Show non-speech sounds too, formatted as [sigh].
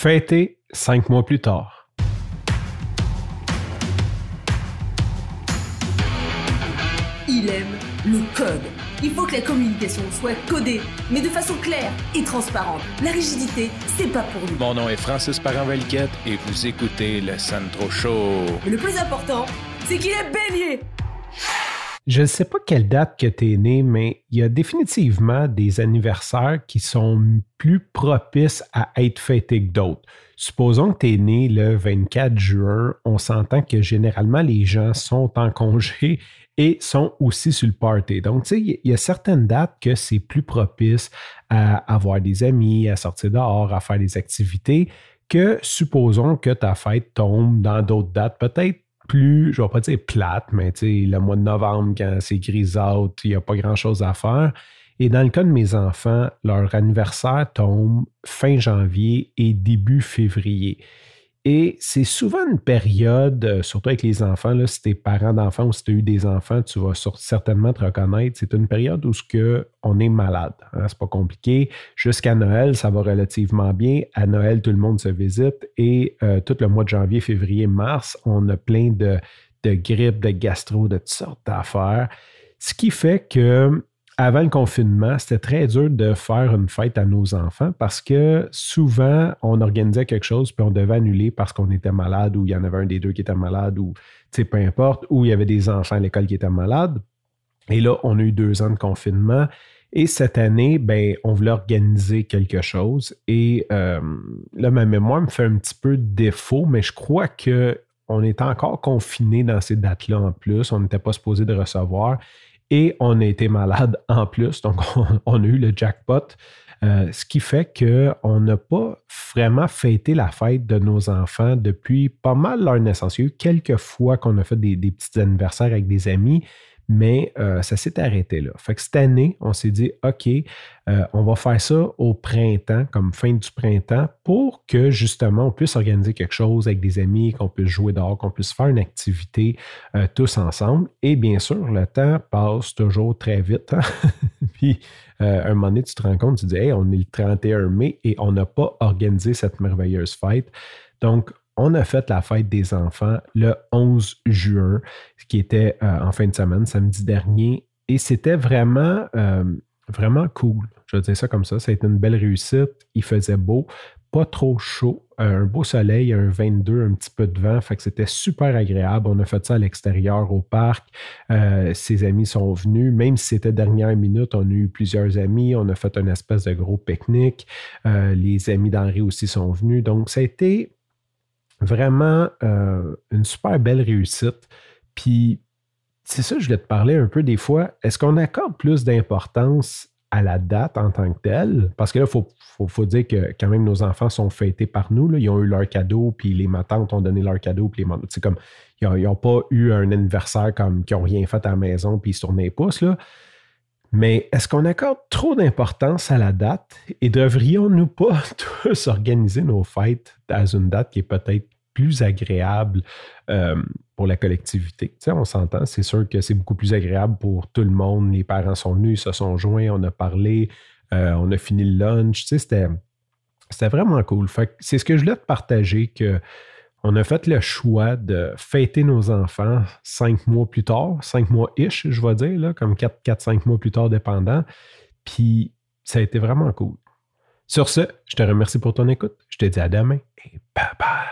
fêté cinq mois plus tard. Il aime le code. Il faut que la communication soit codée, mais de façon claire et transparente. La rigidité, c'est pas pour nous. Mon nom est Francis Parent-Valquette et vous écoutez le Sandro Show. le plus important, c'est qu'il est bélier. Je ne sais pas quelle date que tu es né, mais il y a définitivement des anniversaires qui sont plus propices à être fêtés que d'autres. Supposons que tu es né le 24 juin, on s'entend que généralement les gens sont en congé [laughs] et sont aussi sur le party. Donc, tu sais, il y a certaines dates que c'est plus propice à avoir des amis, à sortir dehors, à faire des activités que supposons que ta fête tombe dans d'autres dates, peut-être plus, je vais pas dire plate, mais le mois de novembre, quand c'est grisâtre, il n'y a pas grand-chose à faire. Et dans le cas de mes enfants, leur anniversaire tombe fin janvier et début février. Et c'est souvent une période, euh, surtout avec les enfants, si tu es parent d'enfants ou si tu as eu des enfants, tu vas certainement te reconnaître. C'est une période où ce que on est malade. Hein, c'est pas compliqué. Jusqu'à Noël, ça va relativement bien. À Noël, tout le monde se visite et euh, tout le mois de janvier, février, mars, on a plein de, de grippe, de gastro, de toutes sortes d'affaires. Ce qui fait que avant le confinement, c'était très dur de faire une fête à nos enfants parce que souvent, on organisait quelque chose puis on devait annuler parce qu'on était malade ou il y en avait un des deux qui était malade ou, tu peu importe, ou il y avait des enfants à l'école qui étaient malades. Et là, on a eu deux ans de confinement. Et cette année, ben, on voulait organiser quelque chose. Et euh, là, ma mémoire me fait un petit peu défaut, mais je crois qu'on on était encore confiné dans ces dates-là en plus. On n'était pas supposé de recevoir et on a été malade [laughs] en plus. Donc, on, a eu le jackpot. Euh, ce qui fait qu'on n'a pas vraiment fêté la fête de nos enfants depuis pas mal leur naissance. quelques fois qu'on a fait des petits anniversaires avec des amis, mais euh, ça s'est arrêté là. Fait que cette année, on s'est dit, OK, euh, on va faire ça au printemps, comme fin du printemps, pour que justement on puisse organiser quelque chose avec des amis, qu'on puisse jouer dehors, qu'on puisse faire une activité euh, tous ensemble. Et bien sûr, le temps passe toujours très vite. Hein. [laughs] Puis, un moment donné, tu te rends compte, tu dis, hey, on est le 31 mai et on n'a pas organisé cette merveilleuse fête. Donc, on a fait la fête des enfants le 11 juin, qui était euh, en fin de semaine, samedi dernier. Et c'était vraiment, euh, vraiment cool. Je vais dire ça comme ça. Ça a été une belle réussite. Il faisait beau, pas trop chaud, euh, un beau soleil, un 22, un petit peu de vent. Fait que c'était super agréable. On a fait ça à l'extérieur, au parc. ses amis sont venus. Même si c'était dernière minute, on a eu plusieurs amis. On a fait un espèce de gros pique-nique. les amis d'Henri aussi sont venus. Donc, ça a été Vraiment euh, une super belle réussite. Puis c'est ça, je voulais te parler un peu des fois. Est-ce qu'on accorde plus d'importance à la date en tant que telle? Parce que là, il faut, dire que quand même nos enfants sont fêtés par nous. Là. Ils ont eu leur cadeau, puis les matantes ont donné leur cadeau, puis les C'est comme, ils n'ont pas eu un anniversaire comme qui n'ont rien fait à la maison, puis ils se tournaient les pouces. Là. Mais est-ce qu'on accorde trop d'importance à la date et devrions-nous pas [laughs] tous organiser nos fêtes dans une date qui est peut-être plus agréable euh, pour la collectivité. on s'entend, c'est sûr que c'est beaucoup plus agréable pour tout le monde. Les parents sont venus, ils se sont joints, on a parlé, euh, on a fini le lunch. Tu sais, c'était, vraiment cool. Fait c'est ce que je voulais te partager que on a fait le choix de fêter nos enfants cinq mois plus tard, cinq mois-ish, je vais dire, là, comme quatre, quatre, cinq mois plus tard, dépendant. Puis ça a été vraiment cool. Sur ce, je te remercie pour ton écoute. Je te dis à demain et bye bye.